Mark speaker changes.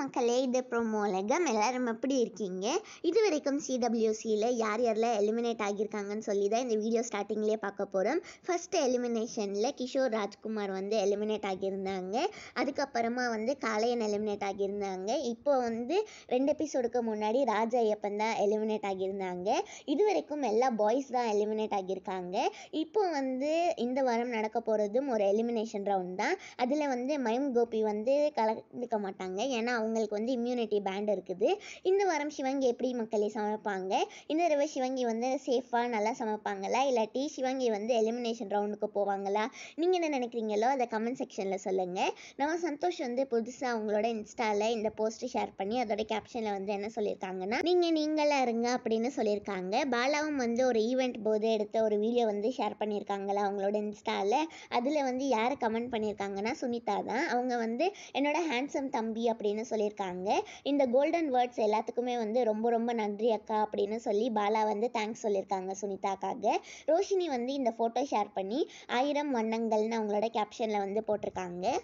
Speaker 1: மக்களே இது ப்ரோமோலகம் எல்லாரும் எப்படி இருக்கீங்க இது வரைக்கும் சிடபிள்யூசியில் யார் யாரெல்லாம் எலிமினேட் ஆகியிருக்காங்கன்னு சொல்லி தான் இந்த வீடியோ ஸ்டார்டிங்லேயே பார்க்க போகிறோம் ஃபஸ்ட்டு எலிமினேஷனில் கிஷோர் ராஜ்குமார் வந்து எலிமினேட் ஆகியிருந்தாங்க அதுக்கப்புறமா வந்து காளையன் எலிமினேட் ஆகியிருந்தாங்க இப்போ வந்து ரெண்டு எபிசோடுக்கு முன்னாடி ராஜா ஐயப்பன் தான் எலிமினேட் ஆகியிருந்தாங்க இது வரைக்கும் எல்லா பாய்ஸ் தான் எலிமினேட் ஆகியிருக்காங்க இப்போ வந்து இந்த வாரம் நடக்க போகிறதும் ஒரு எலிமினேஷன் ரவுண்ட் தான் அதில் வந்து மயம் கோபி வந்து கலந்துக்க மாட்டாங்க ஏன்னா அவங்க அவங்களுக்கு வந்து இம்யூனிட்டி பேண்ட் இருக்குது இந்த வாரம் சிவங்கி எப்படி மக்களை சமைப்பாங்க இந்த தடவை சிவங்கி வந்து சேஃபாக நல்லா சமைப்பாங்களா இல்லாட்டி சிவங்கி வந்து எலிமினேஷன் ரவுண்டுக்கு போவாங்களா நீங்கள் என்ன நினைக்கிறீங்களோ அதை கமெண்ட் செக்ஷனில் சொல்லுங்கள் நம்ம சந்தோஷ் வந்து புதுசாக அவங்களோட இன்ஸ்டாவில் இந்த போஸ்ட் ஷேர் பண்ணி அதோட கேப்ஷனில் வந்து என்ன சொல்லியிருக்காங்கன்னா நீங்கள் நீங்களாக இருங்க அப்படின்னு சொல்லியிருக்காங்க பாலாவும் வந்து ஒரு ஈவெண்ட் போது எடுத்த ஒரு வீடியோ வந்து ஷேர் பண்ணியிருக்காங்களா அவங்களோட இன்ஸ்டாவில் அதில் வந்து யார் கமெண்ட் பண்ணியிருக்காங்கன்னா சுனிதா தான் அவங்க வந்து என்னோட ஹேண்ட்ஸம் தம்பி அப்படின்னு சொல்லியிருக்காங்க இந்த கோல்டன் வேர்ட்ஸ் எல்லாத்துக்குமே வந்து ரொம்ப ரொம்ப நன்றி அக்கா அப்படின்னு சொல்லி பாலா வந்து தேங்க்ஸ் சொல்லியிருக்காங்க சுனிதாக்காக ரோஷினி வந்து இந்த ஃபோட்டோ ஷேர் பண்ணி ஆயிரம் வண்ணங்கள்னு அவங்களோட கேப்ஷனில் வந்து போட்டிருக்காங்க